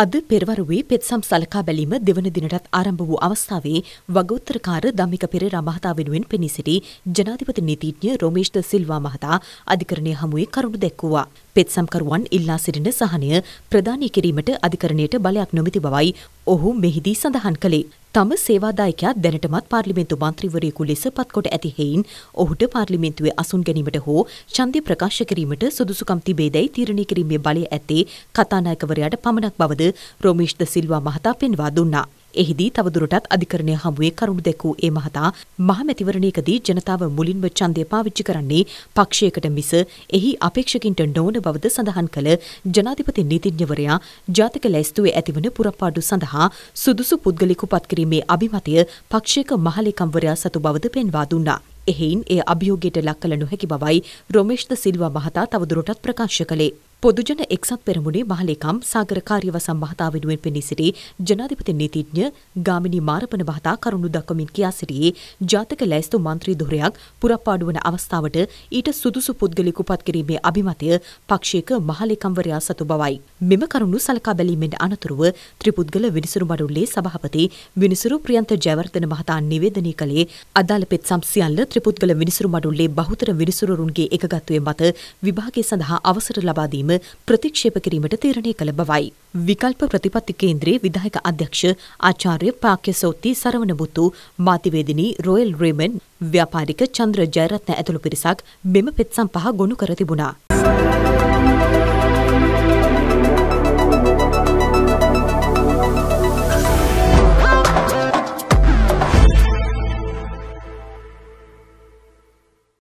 අද පෙරවරුවේ පෙත්සම් සලකා බැලීම දෙවන දිනටත් ආරම්භ වූ අවස්ථාවේ වගඋත්තරකාර දම්මික පෙරේරා මහතා වෙනුවෙන් පෙනී සිටි ජනාධිපති නීතිඥ රොමේෂ් ද සිල්වා මහතා අධිකරණය හමුවේ කරුණු දැක්වුවා. පෙත්සම්කරුවන් ඉල්ලා සිටින සහනය ප්‍රදානය කිරීමට අධිකරණයට බලයක් නොමැති බවයි ඔහු මෙහිදී සඳහන් කළේ. තම සේවාදායකයා දැනටමත් පාර්ලිමේන්තු මන්ත්‍රීවරයෙකු ලෙස පත්කොට ඇති හෙයින් ඔහුට පාර්ලිමේන්තුවේ අසුන් ගැනීමට හෝ ඡන්දය ප්‍රකාශ කිරීමට සුදුසුකම් තිබේදැයි තීරණය කිරීමේ බලය ඇත්තේ කතානායකවරයාට පමණක් බවද රොමේෂ් ද සිල්වා මහතා පෙන්වා දුන්නා. එහිදී තවදුරටත් අධිකරණය හමුවේ කරුණු දැකූ ඒ මහතා මහමැතිවරණයකදී ජනතාව මුලින්ම ඡන්දය පාවිච්චි කරන්නේ පක්ෂයකට මිස එහි අපේක්ෂකින්ට නොවන බවද සඳහන් කළ ජනාධිපති නීතිඥවරයා ජාතික ලැයිස්තුවේ ඇතිවන පුරපාඩු සඳහා සුදුසු පුද්ගලිකු පත්කිරීමේ අභිමතය පක්ෂයක මහලේකම්වරයා සතු බවද පෙන්වා දුන්නා. එහෙයින් එය අභියෝගයට ලක් කළ නොහැකි බවයි රොමේෂ්ද සිල්වා මහතා තවදුරටත් ප්‍රකාශ කළේ. පොදුජන එක්සත් පෙරමුණේ මහලේකම් සාගර කාර්යව සම්බහතා වෙනුවෙන් පෙනී සිටි ජනාධිපති නීතිඥ ගාමිණී මාරපන බහතා කරුණු දක්වමින් කියා සිටියේ ජාතක ලැයිස්තු මන්ත්‍රී ධුරයක් පුරප්පාඩු වන අවස්ථාවට ඊට සුදුසු පුද්ගලෙකු පත් කිරීමේ අභිමතය පක්ෂයක මහලේකම්වරයා සතු බවයි. මෙම කරුණු සලකා බැලීමෙන් අනතුරුව ත්‍රිපුද්ගල විනිසුරු මඩුල්ලේ සභාපති විනිසුරු ප්‍රියන්ත ජයවර්ධන මහතා නිවේදනය කළේ අදාළ පෙත්සම් සියල්ල ත්‍රිපුද්ගල විනිසුරු මඩුල්ලේ බහුතර විනිසුරුරුන්ගේ එකගත්වයේ මත විභාගය සඳහා අවසර ලබා දීම කිරීම ප්‍රතික්ෂේප කිරීමට තීරණය කළ බවයි. විකල්ප ප්‍රතිපත්ති කේන්ද්‍රයේ විධායක අධ්‍යක්ෂ ආචාර්ය පාක්‍යසෝති සරවණබුතු මාතිවේදිනී රොයල් රේමන් ව්‍යාපාරික චන්ද්‍ර ජයරත්න ඇතුළු පිරිසක් මෙම පෙත්සම් පහ ගොනු කර තිබුණා.